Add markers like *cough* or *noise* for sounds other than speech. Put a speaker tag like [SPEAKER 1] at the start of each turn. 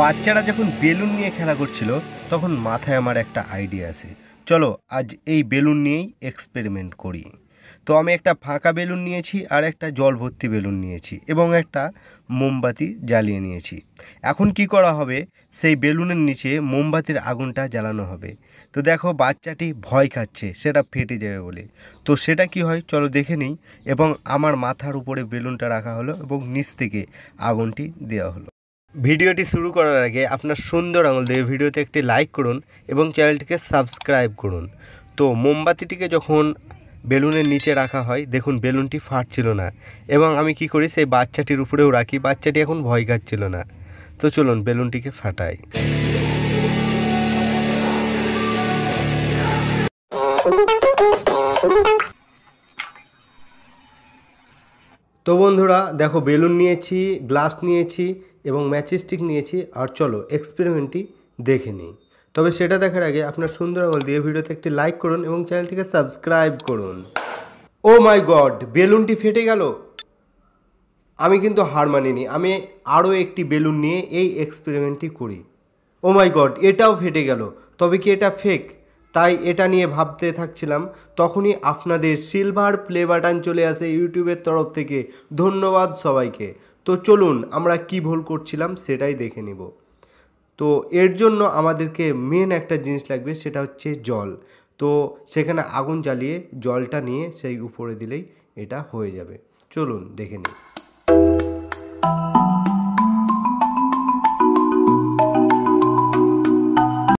[SPEAKER 1] বাচ্চারা যখন বেলুন নিয়ে খেলা করছিল তখন মাথায় আমার একটা আইডিয়া আছে চলো আজ এই বেলুন নিয়েই এক্সপেরিমেন্ট করি তো আমি একটা ফাঁকা বেলুন নিয়েছি আর একটা জল ভর্তি বেলুন নিয়েছি এবং একটা মোমবাতি জ্বালিয়ে নিয়েছি এখন কি করা হবে সেই বেলুনের নিচে মোমবাতির আগুনটা জ্বালানো হবে তো দেখো বাচ্চাটি ভয় খাচ্ছে সেটা ফেটে যাবে বলে তো সেটা কি হয় চলো দেখে নিই এবং আমার মাথার উপরে বেলুনটা রাখা হলো এবং নিচ থেকে আগুনটি দেওয়া হলো ভিডিওটি শুরু করার আগে আপনার সুন্দর আঙুল দিয়ে ভিডিওতে একটি লাইক করুন এবং চ্যানেলটিকে সাবস্ক্রাইব করুন তো মোমবাতিটিকে যখন বেলুনের নিচে রাখা হয় দেখুন বেলুনটি ফাটছিল না এবং আমি কি করি সেই বাচ্চাটির উপরেও রাখি বাচ্চাটি এখন ভয় কাটছিল না তো চলুন বেলুনটিকে ফাটাই *laughs* তো বন্ধুরা দেখো বেলুন নিয়েছি গ্লাস নিয়েছি এবং ম্যাচিস্টিক নিয়েছি আর চলো এক্সপেরিমেন্টটি দেখে নিই তবে সেটা দেখার আগে আপনার সুন্দর আঙুল দিয়ে ভিডিওতে একটি লাইক করুন এবং চ্যানেলটিকে সাবস্ক্রাইব করুন ও মাই গড বেলুনটি ফেটে গেল আমি কিন্তু হার মানিনি আমি আরও একটি বেলুন নিয়ে এই এক্সপেরিমেন্টটি করি ও মাই গড এটাও ফেটে গেল তবে কি এটা ফেক তাই এটা নিয়ে ভাবতে থাকছিলাম তখনই আপনাদের সিলভার প্লে বাটন চলে আসে ইউটিউবের তরফ থেকে ধন্যবাদ সবাইকে তো চলুন আমরা কি ভুল করছিলাম সেটাই দেখে নেব তো এর জন্য আমাদেরকে মেন একটা জিনিস লাগবে সেটা হচ্ছে জল তো সেখানে আগুন জ্বালিয়ে জলটা নিয়ে সেই উপরে দিলেই এটা হয়ে যাবে চলুন দেখে নিই